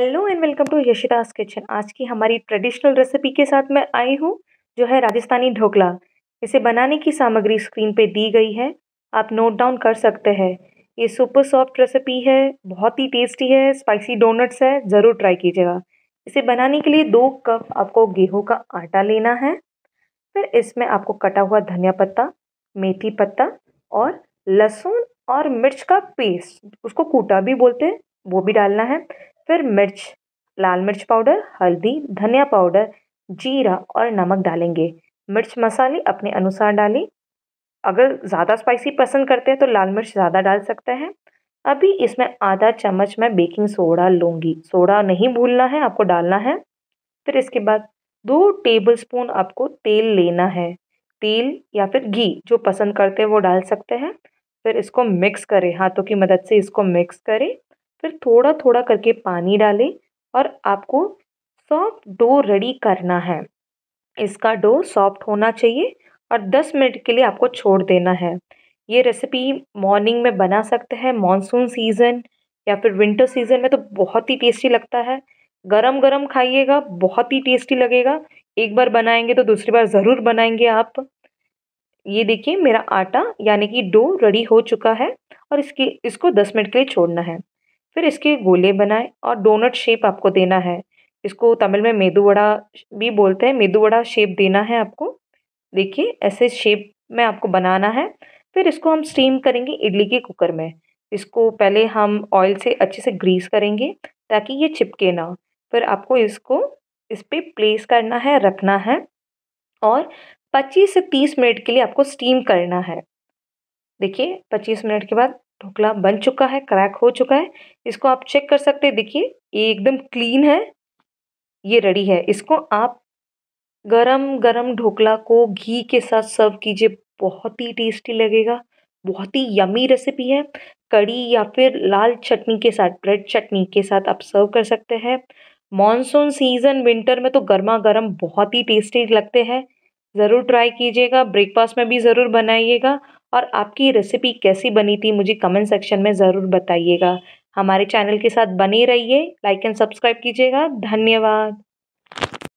hello and welcome to Yashita's kitchen आज की हमारी ट्रेडिशनल रेसिपी के साथ मैं आई हूँ जो है राजस्थानी ढोकला इसे बनाने की सामग्री स्क्रीन पे दी गई है आप नोट डाउन कर सकते हैं ये सुपर सॉफ्ट रेसिपी है बहुत ही टेस्टी है स्पाइसी डोनट्स है ज़रूर ट्राई कीजिएगा इसे बनाने के लिए दो कप आपको गेहूँ का आटा लेना है फिर इसमें आपको कटा हुआ धनिया पत्ता मेथी पत्ता और लहसुन और मिर्च का पेस्ट उसको कूटा भी बोलते हैं वो भी डालना है फिर मिर्च लाल मिर्च पाउडर हल्दी धनिया पाउडर जीरा और नमक डालेंगे मिर्च मसाले अपने अनुसार डालें अगर ज़्यादा स्पाइसी पसंद करते हैं तो लाल मिर्च ज़्यादा डाल सकते हैं अभी इसमें आधा चम्मच मैं बेकिंग सोडा लूँगी सोडा नहीं भूलना है आपको डालना है फिर इसके बाद दो टेबल स्पून आपको तेल लेना है तेल या फिर घी जो पसंद करते हैं वो डाल सकते हैं फिर इसको मिक्स करें हाथों की मदद से इसको मिक्स करें फिर थोड़ा थोड़ा करके पानी डालें और आपको सॉफ्ट डो रेडी करना है इसका डो सॉफ्ट होना चाहिए और 10 मिनट के लिए आपको छोड़ देना है ये रेसिपी मॉर्निंग में बना सकते हैं मानसून सीज़न या फिर विंटर सीज़न में तो बहुत ही टेस्टी लगता है गरम गरम खाइएगा बहुत ही टेस्टी लगेगा एक बार बनाएंगे तो दूसरी बार ज़रूर बनाएंगे आप ये देखिए मेरा आटा यानी कि डो रेडी हो चुका है और इसकी इसको दस मिनट के लिए छोड़ना है फिर इसके गोले बनाएं और डोनट शेप आपको देना है इसको तमिल में मेदू वड़ा भी बोलते हैं मेदू वड़ा शेप देना है आपको देखिए ऐसे शेप में आपको बनाना है फिर इसको हम स्टीम करेंगे इडली के कुकर में इसको पहले हम ऑयल से अच्छे से ग्रीस करेंगे ताकि ये चिपके ना फिर आपको इसको इस पर प्लेस करना है रखना है और 25 से 30 मिनट के लिए आपको स्टीम करना है देखिए 25 मिनट के बाद ढोकला बन चुका है क्रैक हो चुका है इसको आप चेक कर सकते हैं देखिए ये एकदम क्लीन है ये रेडी है इसको आप गरम गरम ढोकला को घी के साथ सर्व कीजिए बहुत ही टेस्टी लगेगा बहुत ही यमी रेसिपी है कड़ी या फिर लाल चटनी के साथ ब्रेड चटनी के साथ आप सर्व कर सकते हैं मॉनसून सीज़न विंटर में तो गर्मा गर्म बहुत ही टेस्टी लगते हैं ज़रूर ट्राई कीजिएगा ब्रेकफास्ट में भी ज़रूर बनाइएगा और आपकी रेसिपी कैसी बनी थी मुझे कमेंट सेक्शन में ज़रूर बताइएगा हमारे चैनल के साथ बने रहिए लाइक एंड सब्सक्राइब कीजिएगा धन्यवाद